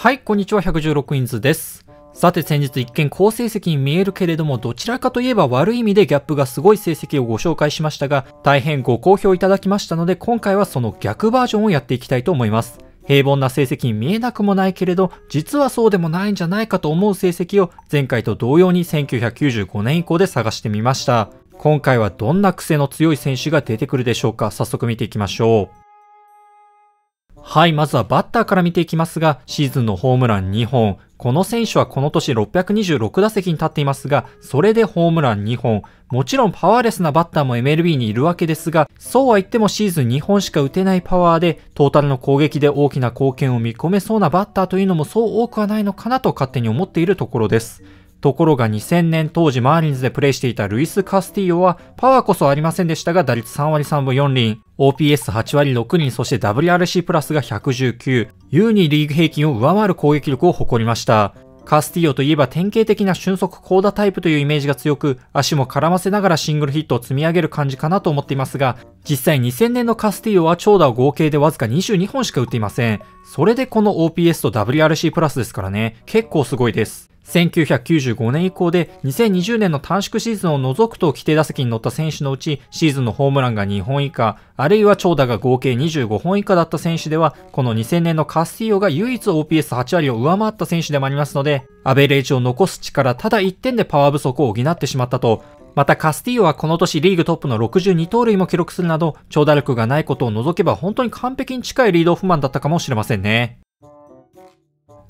はい、こんにちは、116インズです。さて先日一見好成績に見えるけれどもどちらかといえば悪い意味でギャップがすごい成績をご紹介しましたが大変ご好評いただきましたので今回はその逆バージョンをやっていきたいと思います。平凡な成績に見えなくもないけれど実はそうでもないんじゃないかと思う成績を前回と同様に1995年以降で探してみました。今回はどんな癖の強い選手が出てくるでしょうか早速見ていきましょう。はい、まずはバッターから見ていきますが、シーズンのホームラン2本。この選手はこの年626打席に立っていますが、それでホームラン2本。もちろんパワーレスなバッターも MLB にいるわけですが、そうは言ってもシーズン2本しか打てないパワーで、トータルの攻撃で大きな貢献を見込めそうなバッターというのもそう多くはないのかなと勝手に思っているところです。ところが2000年当時マーリンズでプレイしていたルイス・カスティーヨはパワーこそありませんでしたが打率3割3分4厘、OPS8 割6厘、そして WRC プラスが119、優にリーグ平均を上回る攻撃力を誇りました。カスティーヨといえば典型的な俊足高打タイプというイメージが強く、足も絡ませながらシングルヒットを積み上げる感じかなと思っていますが、実際2000年のカスティーヨは長打を合計でわずか22本しか打っていません。それでこの OPS と WRC プラスですからね、結構すごいです。1995年以降で2020年の短縮シーズンを除くと規定打席に乗った選手のうちシーズンのホームランが2本以下、あるいは長打が合計25本以下だった選手では、この2000年のカスティーヨが唯一 OPS8 割を上回った選手でもありますので、アベレージを残す力ただ1点でパワー不足を補ってしまったと、またカスティーヨはこの年リーグトップの62盗塁も記録するなど、長打力がないことを除けば本当に完璧に近いリードオフマンだったかもしれませんね。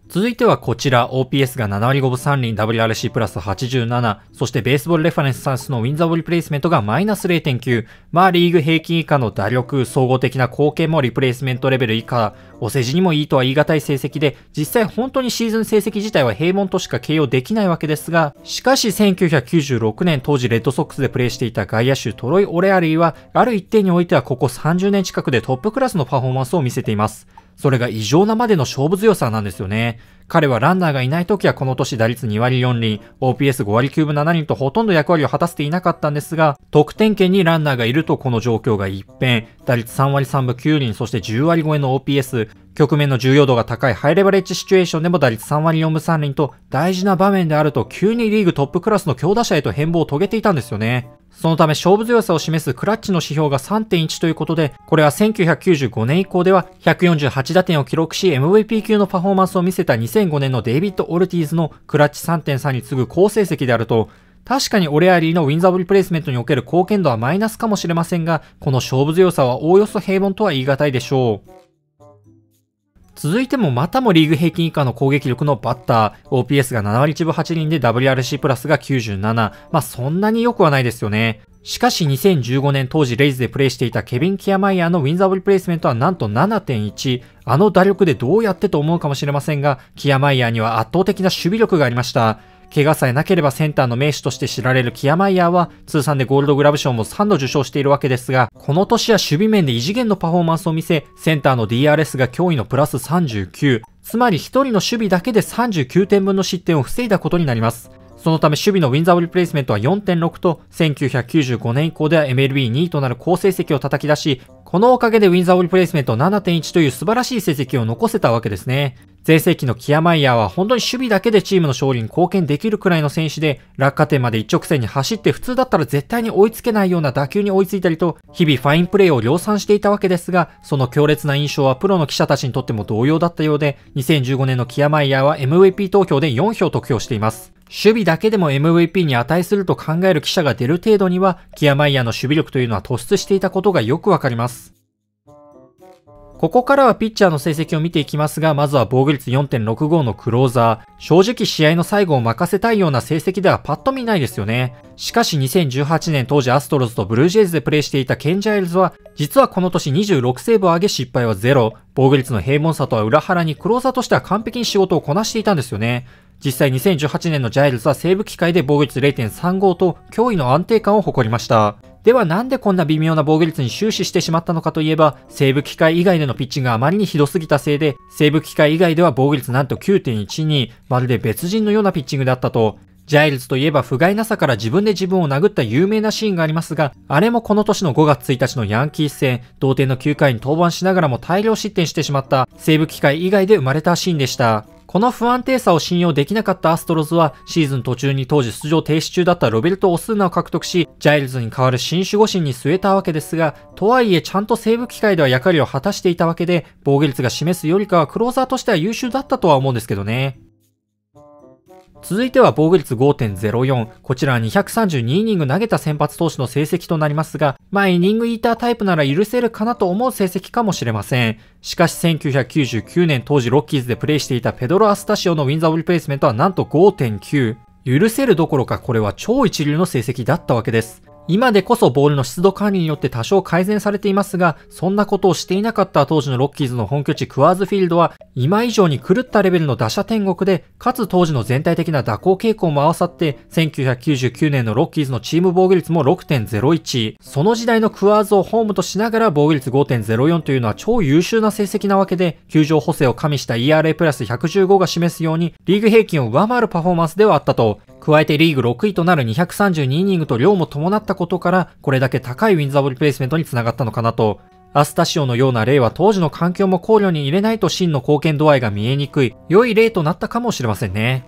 続いてはこちら、OPS が7割5分3厘、WRC プラス87、そしてベースボールレファレンスサンスのウィンザーボリプレイスメントがマイナス0.9、まあリーグ平均以下の打力、総合的な貢献もリプレイスメントレベル以下、お世辞にもいいとは言い難い成績で、実際本当にシーズン成績自体は平凡としか形容できないわけですが、しかし1996年当時レッドソックスでプレーしていた外野手トロイ・オレアリーは、ある一定においてはここ30年近くでトップクラスのパフォーマンスを見せています。それが異常なまでの勝負強さなんですよね。彼はランナーがいない時はこの年打率2割4厘、OPS5 割9分7厘とほとんど役割を果たせていなかったんですが、得点圏にランナーがいるとこの状況が一変、打率3割3分9厘、そして10割超えの OPS、局面の重要度が高いハイレバレッジシチュエーションでも打率3割4分3厘と大事な場面であると急にリーグトップクラスの強打者へと変貌を遂げていたんですよね。そのため勝負強さを示すクラッチの指標が3.1ということで、これは1995年以降では148打点を記録し MVP 級のパフォーマンスを見せた2005年のデイビッド・オルティーズのクラッチ3.3に次ぐ好成績であると、確かにオレアリーのウィンザーブリプレイスメントにおける貢献度はマイナスかもしれませんが、この勝負強さはおおよそ平凡とは言い難いでしょう。続いてもまたもリーグ平均以下の攻撃力のバッター、OPS が7割1分8人で WRC プラスが97。まあそんなに良くはないですよね。しかし2015年当時レイズでプレイしていたケビン・キアマイヤーのウィンザーブリプレイスメントはなんと7.1。あの打力でどうやってと思うかもしれませんが、キアマイヤーには圧倒的な守備力がありました。怪我さえなければセンターの名手として知られるキアマイヤーは通算でゴールドグラブ賞も3度受賞しているわけですが、この年は守備面で異次元のパフォーマンスを見せ、センターの DRS が脅威のプラス39、つまり1人の守備だけで39点分の失点を防いだことになります。そのため守備のウィンザーリプレイスメントは4.6と、1995年以降では MLB2 位となる好成績を叩き出し、このおかげでウィンザーリプレイスメント7.1という素晴らしい成績を残せたわけですね。前世紀のキアマイヤーは本当に守備だけでチームの勝利に貢献できるくらいの選手で、落下点まで一直線に走って普通だったら絶対に追いつけないような打球に追いついたりと、日々ファインプレーを量産していたわけですが、その強烈な印象はプロの記者たちにとっても同様だったようで、2015年のキアマイヤーは MVP 投票で4票得票しています。守備だけでも MVP に値すると考える記者が出る程度には、キアマイヤーの守備力というのは突出していたことがよくわかります。ここからはピッチャーの成績を見ていきますが、まずは防御率4.65のクローザー。正直試合の最後を任せたいような成績ではパッと見ないですよね。しかし2018年当時アストロズとブルージェイズでプレーしていたケンジャイルズは、実はこの年26セーブを上げ失敗はゼロ。防御率の平凡さとは裏腹にクローザーとしては完璧に仕事をこなしていたんですよね。実際2018年のジャイルズは西部機械で防御率0.35と驚異の安定感を誇りました。ではなんでこんな微妙な防御率に終始してしまったのかといえば、西部機械以外でのピッチングがあまりにひどすぎたせいで、西部機械以外では防御率なんと9.12、まるで別人のようなピッチングだったと、ジャイルズといえば不甲斐なさから自分で自分を殴った有名なシーンがありますが、あれもこの年の5月1日のヤンキース戦、同点の9回に登板しながらも大量失点してしまった、西部機械以外で生まれたシーンでした。この不安定さを信用できなかったアストロズは、シーズン途中に当時出場停止中だったロベルト・オスーナを獲得し、ジャイルズに代わる新守護神に据えたわけですが、とはいえちゃんとセーブ機会では役割を果たしていたわけで、防御率が示すよりかはクローザーとしては優秀だったとは思うんですけどね。続いては防御率5.04。こちらは232イニング投げた先発投手の成績となりますが、まあイニングイータータイプなら許せるかなと思う成績かもしれません。しかし1999年当時ロッキーズでプレイしていたペドロ・アスタシオのウィンザー・オブ・リプレイスメントはなんと5.9。許せるどころかこれは超一流の成績だったわけです。今でこそボールの湿度管理によって多少改善されていますが、そんなことをしていなかった当時のロッキーズの本拠地クワーズフィールドは、今以上に狂ったレベルの打者天国で、かつ当時の全体的な打光傾向も合わさって、1999年のロッキーズのチーム防御率も6.01。その時代のクワーズをホームとしながら防御率5.04というのは超優秀な成績なわけで、球場補正を加味した ERA プラス115が示すように、リーグ平均を上回るパフォーマンスではあったと。加えてリーグ6位となる232イニングと量も伴ったことから、これだけ高いウィンザー・リプレイスメントにつながったのかなと。アスタシオのような例は当時の環境も考慮に入れないと真の貢献度合いが見えにくい、良い例となったかもしれませんね。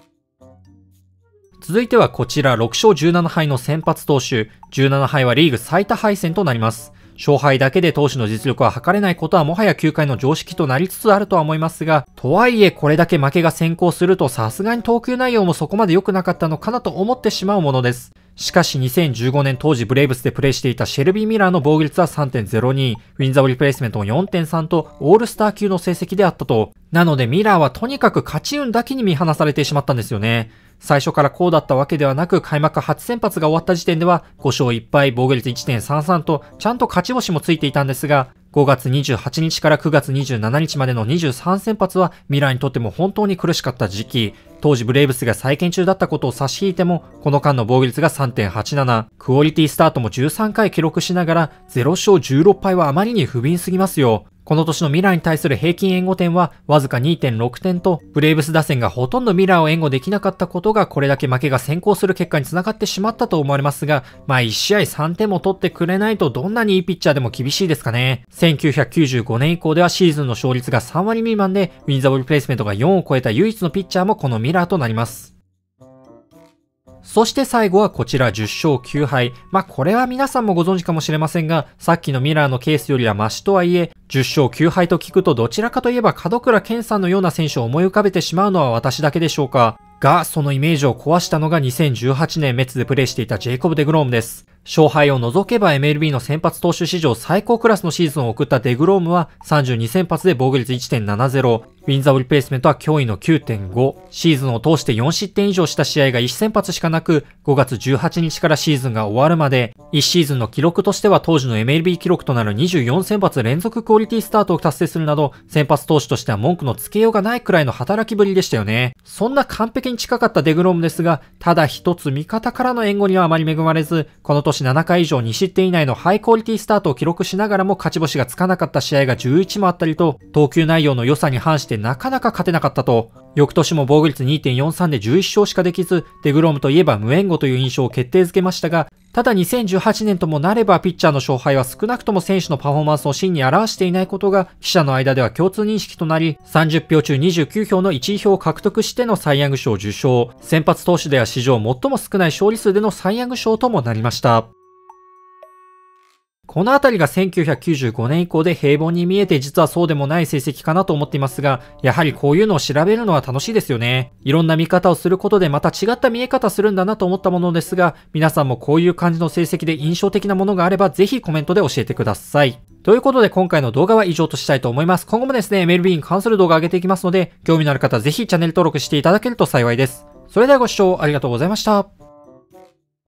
続いてはこちら6勝17敗の先発投手、17敗はリーグ最多敗戦となります。勝敗だけで投手の実力は測れないことはもはや球界の常識となりつつあるとは思いますが、とはいえこれだけ負けが先行するとさすがに投球内容もそこまで良くなかったのかなと思ってしまうものです。しかし2015年当時ブレイブスでプレイしていたシェルビー・ミラーの防御率は3.02、ウィンザーリプレイスメントも4.3とオールスター級の成績であったと。なのでミラーはとにかく勝ち運だけに見放されてしまったんですよね。最初からこうだったわけではなく、開幕初先発が終わった時点では、5勝1敗、防御率1.33と、ちゃんと勝ち星もついていたんですが、5月28日から9月27日までの23先発は、ミラーにとっても本当に苦しかった時期。当時ブレイブスが再建中だったことを差し引いても、この間の防御率が3.87、クオリティスタートも13回記録しながら、0勝16敗はあまりに不憫すぎますよ。この年のミラーに対する平均援護点はわずか2.6点と、ブレイブス打線がほとんどミラーを援護できなかったことがこれだけ負けが先行する結果につながってしまったと思われますが、まあ1試合3点も取ってくれないとどんなにいいピッチャーでも厳しいですかね。1995年以降ではシーズンの勝率が3割未満で、ウィンザーボルプレイスメントが4を超えた唯一のピッチャーもこのミラーミラーとなります。そして最後はこちら10勝9敗。まあ、これは皆さんもご存知かもしれませんが、さっきのミラーのケースよりはマシとはいえ、10勝9敗と聞くとどちらかといえば門倉健さんのような選手を思い浮かべてしまうのは私だけでしょうか。が、そのイメージを壊したのが2018年メッツでプレーしていたジェイコブ・デグロームです。勝敗を除けば MLB の先発投手史上最高クラスのシーズンを送ったデグロームは32先発で防御率1.70、ウィンザー・リプレイスメントは脅威の9.5、シーズンを通して4失点以上した試合が1先発しかなく、5月18日からシーズンが終わるまで、1シーズンの記録としては当時の MLB 記録となる24先発連続クオリティスタートを達成するなど、先発投手としては文句のつけようがないくらいの働きぶりでしたよね。そんな完璧に近かったデグロームですが、ただ一つ味方からの援護にはあまり恵まれず、この年年7回以上2失点以内のハイクオリティスタートを記録しながらも勝ち星がつかなかった試合が11もあったりと、投球内容の良さに反してなかなか勝てなかったと、翌年も防御率2.43で11勝しかできず、デグロームといえば無援護という印象を決定づけましたが、ただ2018年ともなればピッチャーの勝敗は少なくとも選手のパフォーマンスを真に表していないことが記者の間では共通認識となり30票中29票の1位票を獲得してのサイ・ヤング賞受賞先発投手では史上最も少ない勝利数でのサイ・ヤング賞ともなりましたこのあたりが1995年以降で平凡に見えて実はそうでもない成績かなと思っていますが、やはりこういうのを調べるのは楽しいですよね。いろんな見方をすることでまた違った見え方するんだなと思ったものですが、皆さんもこういう感じの成績で印象的なものがあればぜひコメントで教えてください。ということで今回の動画は以上としたいと思います。今後もですね、MLB に関する動画上げていきますので、興味のある方ぜひチャンネル登録していただけると幸いです。それではご視聴ありがとうございました。